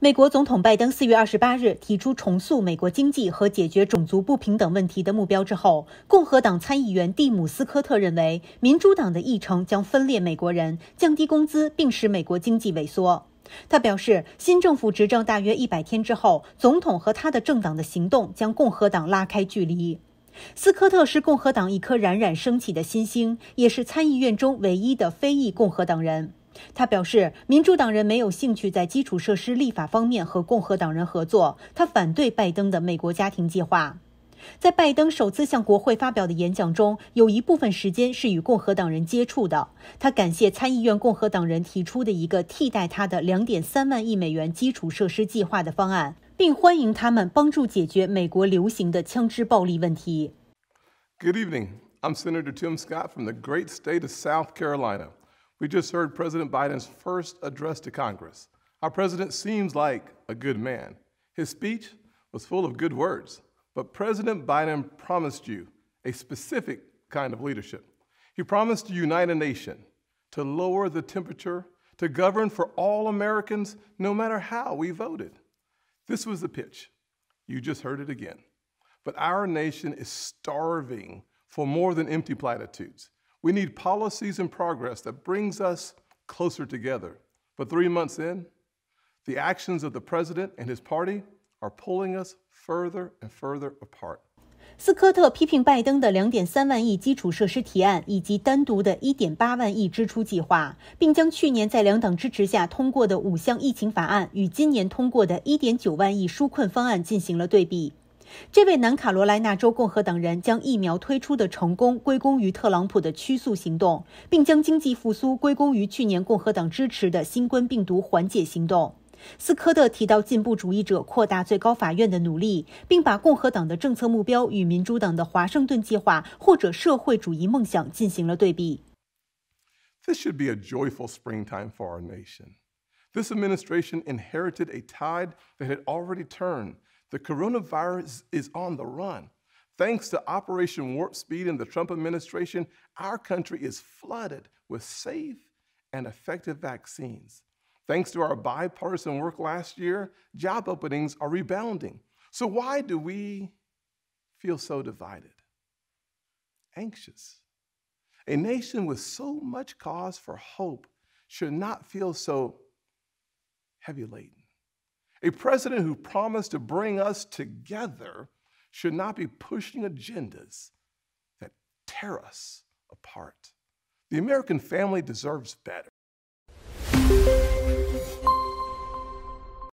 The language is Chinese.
美国总统拜登四月二十八日提出重塑美国经济和解决种族不平等问题的目标之后，共和党参议员蒂姆·斯科特认为，民主党的议程将分裂美国人、降低工资，并使美国经济萎缩。他表示，新政府执政大约一百天之后，总统和他的政党的行动将共和党拉开距离。斯科特是共和党一颗冉冉升起的新星，也是参议院中唯一的非裔共和党人。他表示，民主党人没有兴趣在基础设施立法方面和共和党人合作。他反对拜登的美国家庭计划。在拜登首次向国会发表的演讲中，有一部分时间是与共和党人接触的。他感谢参议院共和党人提出的一个替代他的2.3万亿美元基础设施计划的方案，并欢迎他们帮助解决美国流行的枪支暴力问题。Good evening, I'm Senator Tim Scott from the great state of South Carolina. We just heard President Biden's first address to Congress. Our president seems like a good man. His speech was full of good words, but President Biden promised you a specific kind of leadership. He promised to unite a nation, to lower the temperature, to govern for all Americans, no matter how we voted. This was the pitch. You just heard it again. But our nation is starving for more than empty platitudes. We need policies and progress that brings us closer together. But three months in, the actions of the president and his party are pulling us further and further apart. 斯科特批评拜登的2.3万亿基础设施提案以及单独的1.8万亿支出计划，并将去年在两党支持下通过的五项疫情法案与今年通过的1.9万亿纾困方案进行了对比。这位南卡罗来纳州共和党人将疫苗推出的成功归功于特朗普的驱速行动，并将经济复苏归功于去年共和党支持的新冠病毒缓解行动。斯科特提到进步主义者扩大最高法院的努力，并把共和党的政策目标与民主党的华盛顿计划或者社会主义梦想进行了对比。This should be a joyful springtime for our nation. This administration inherited a tide that had already turned. The coronavirus is on the run. Thanks to Operation Warp Speed and the Trump administration, our country is flooded with safe and effective vaccines. Thanks to our bipartisan work last year, job openings are rebounding. So, why do we feel so divided? Anxious. A nation with so much cause for hope should not feel so heavy laden. A president who promised to bring us together should not be pushing agendas that tear us apart. The American family deserves better.